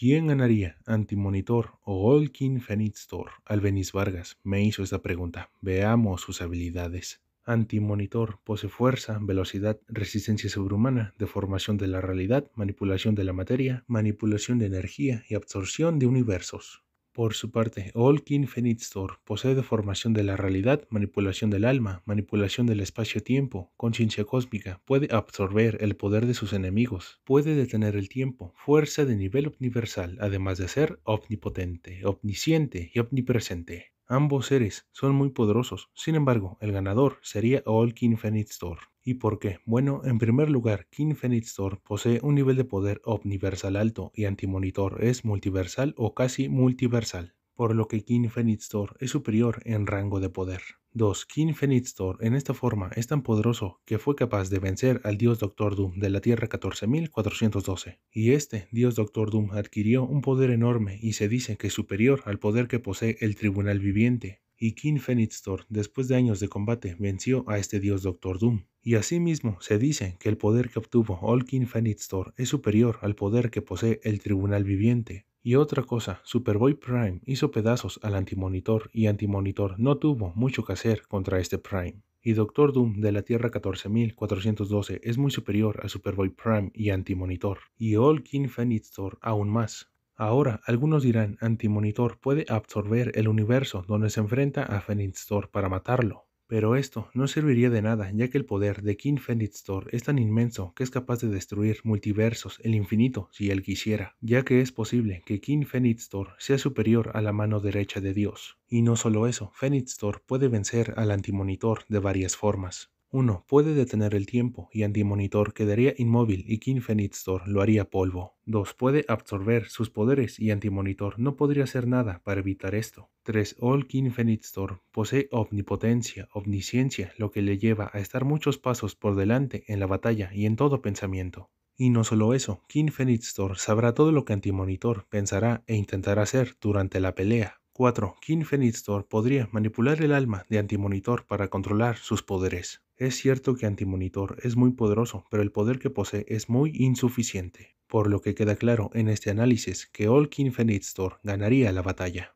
¿Quién ganaría? Antimonitor o Olkin Fenitstor. Albeniz Vargas me hizo esta pregunta. Veamos sus habilidades. Antimonitor posee fuerza, velocidad, resistencia sobrehumana, deformación de la realidad, manipulación de la materia, manipulación de energía y absorción de universos. Por su parte, Olkin Fenitstor posee deformación de la realidad, manipulación del alma, manipulación del espacio-tiempo, conciencia cósmica, puede absorber el poder de sus enemigos, puede detener el tiempo, fuerza de nivel universal, además de ser omnipotente, omnisciente y omnipresente. Ambos seres son muy poderosos, sin embargo, el ganador sería All King Phoenix Thor. ¿Y por qué? Bueno, en primer lugar, King Phoenix Thor posee un nivel de poder omniversal alto y antimonitor, es multiversal o casi multiversal por lo que King Fenitstor es superior en rango de poder. 2. King Fenitstor en esta forma es tan poderoso que fue capaz de vencer al dios Doctor Doom de la Tierra 14412, y este dios Doctor Doom adquirió un poder enorme y se dice que es superior al poder que posee el Tribunal Viviente, y King Fenitstor después de años de combate venció a este dios Doctor Doom. Y asimismo se dice que el poder que obtuvo All King Fenitstor es superior al poder que posee el Tribunal Viviente, y otra cosa, Superboy Prime hizo pedazos al Antimonitor y Antimonitor no tuvo mucho que hacer contra este Prime. Y Doctor Doom de la Tierra 14412 es muy superior a Superboy Prime y Antimonitor, y All King Fenistor aún más. Ahora, algunos dirán, Antimonitor puede absorber el universo donde se enfrenta a Fenistor para matarlo. Pero esto no serviría de nada, ya que el poder de King Fenitstor es tan inmenso que es capaz de destruir multiversos, el infinito, si él quisiera, ya que es posible que King Fenitstor sea superior a la mano derecha de Dios. Y no solo eso, store puede vencer al Antimonitor de varias formas. 1. puede detener el tiempo y Antimonitor quedaría inmóvil y King Fenixtor lo haría polvo. 2. Puede absorber sus poderes y Antimonitor no podría hacer nada para evitar esto. 3. All King Store posee omnipotencia, omnisciencia, lo que le lleva a estar muchos pasos por delante en la batalla y en todo pensamiento. Y no solo eso, King Fenixtor sabrá todo lo que Antimonitor pensará e intentará hacer durante la pelea. 4. King Fenixtor podría manipular el alma de Antimonitor para controlar sus poderes. Es cierto que Antimonitor es muy poderoso, pero el poder que posee es muy insuficiente, por lo que queda claro en este análisis que All King Fenixtor ganaría la batalla.